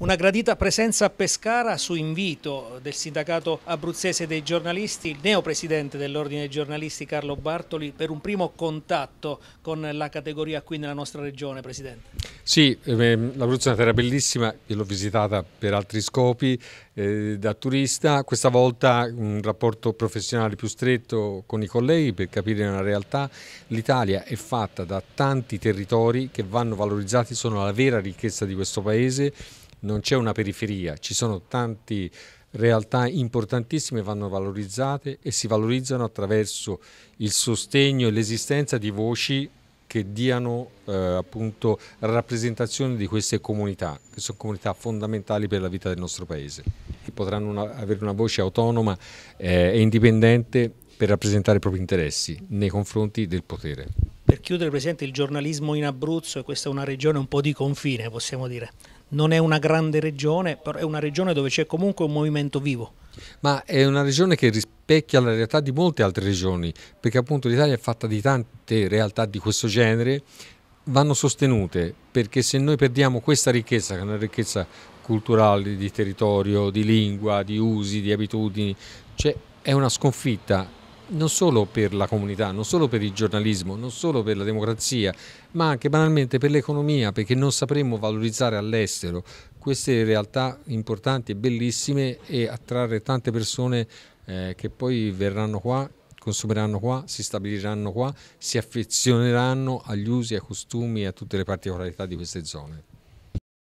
Una gradita presenza a Pescara su invito del sindacato abruzzese dei giornalisti, il neopresidente dell'Ordine dei giornalisti Carlo Bartoli per un primo contatto con la categoria qui nella nostra regione, Presidente. Sì, ehm, l'Abruzzo è una terra bellissima, io l'ho visitata per altri scopi eh, da turista, questa volta un rapporto professionale più stretto con i colleghi per capire una realtà. L'Italia è fatta da tanti territori che vanno valorizzati, sono la vera ricchezza di questo paese non c'è una periferia, ci sono tante realtà importantissime che vanno valorizzate e si valorizzano attraverso il sostegno e l'esistenza di voci che diano eh, appunto rappresentazione di queste comunità, che sono comunità fondamentali per la vita del nostro paese, che potranno una, avere una voce autonoma eh, e indipendente per rappresentare i propri interessi nei confronti del potere per chiudere Presidente il giornalismo in Abruzzo, e questa è una regione un po' di confine possiamo dire, non è una grande regione, però è una regione dove c'è comunque un movimento vivo. Ma è una regione che rispecchia la realtà di molte altre regioni, perché appunto l'Italia è fatta di tante realtà di questo genere, vanno sostenute, perché se noi perdiamo questa ricchezza, che è una ricchezza culturale, di territorio, di lingua, di usi, di abitudini, cioè è una sconfitta non solo per la comunità, non solo per il giornalismo, non solo per la democrazia, ma anche banalmente per l'economia, perché non sapremmo valorizzare all'estero queste realtà importanti e bellissime e attrarre tante persone eh, che poi verranno qua, consumeranno qua, si stabiliranno qua, si affezioneranno agli usi, ai costumi e a tutte le particolarità di queste zone.